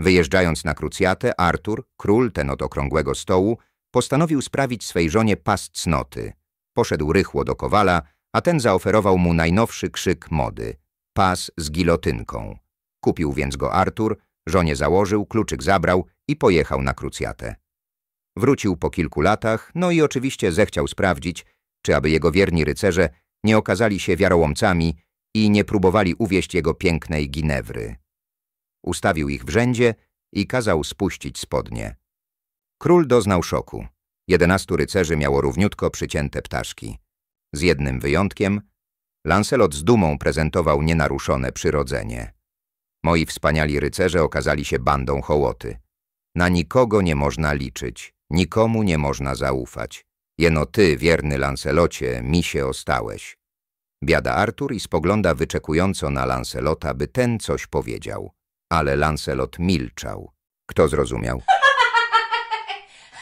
Wyjeżdżając na krucjatę, Artur, król ten od okrągłego stołu, postanowił sprawić swej żonie pas cnoty. Poszedł rychło do kowala, a ten zaoferował mu najnowszy krzyk mody – pas z gilotynką. Kupił więc go Artur, żonie założył, kluczyk zabrał i pojechał na krucjatę. Wrócił po kilku latach, no i oczywiście zechciał sprawdzić, czy aby jego wierni rycerze nie okazali się wiarołomcami i nie próbowali uwieść jego pięknej Ginewry. Ustawił ich w rzędzie i kazał spuścić spodnie. Król doznał szoku. Jedenastu rycerzy miało równiutko przycięte ptaszki. Z jednym wyjątkiem, Lancelot z dumą prezentował nienaruszone przyrodzenie. Moi wspaniali rycerze okazali się bandą hołoty. Na nikogo nie można liczyć, nikomu nie można zaufać. Jeno ty, wierny Lancelocie, mi się ostałeś. Biada Artur i spogląda wyczekująco na Lancelota, by ten coś powiedział. Ale Lancelot milczał. Kto zrozumiał?